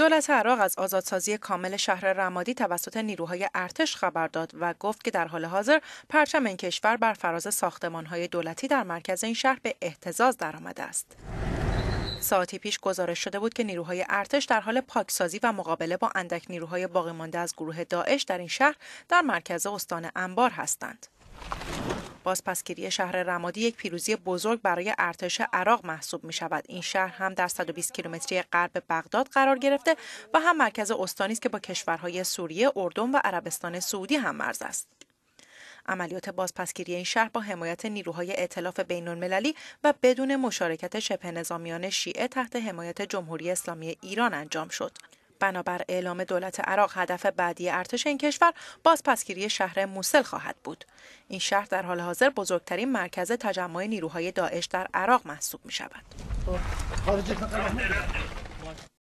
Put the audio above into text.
دولت عراق از آزادسازی کامل شهر رمادی توسط نیروهای ارتش خبر داد و گفت که در حال حاضر پرچم این کشور بر فراز ساختمانهای دولتی در مرکز این شهر به احتزاز درآمده است. ساعتی پیش گزارش شده بود که نیروهای ارتش در حال پاکسازی و مقابله با اندک نیروهای باقی مانده از گروه داعش در این شهر در مرکز استان انبار هستند. بازپسگیری شهر رمادی یک پیروزی بزرگ برای ارتش عراق محسوب می شود این شهر هم در 120 کیلومتری غرب بغداد قرار گرفته و هم مرکز استانی است که با کشورهای سوریه، اردن و عربستان سعودی هم مرز است. عملیات بازپسگیری این شهر با حمایت نیروهای ائتلاف بین المللی و بدون مشارکت شبه نظامیان شیعه تحت حمایت جمهوری اسلامی ایران انجام شد. بنابر اعلام دولت عراق هدف بعدی ارتش این کشور بازپسگیری شهر موسل خواهد بود این شهر در حال حاضر بزرگترین مرکز تجمع نیروهای داعش در عراق محسوب می شود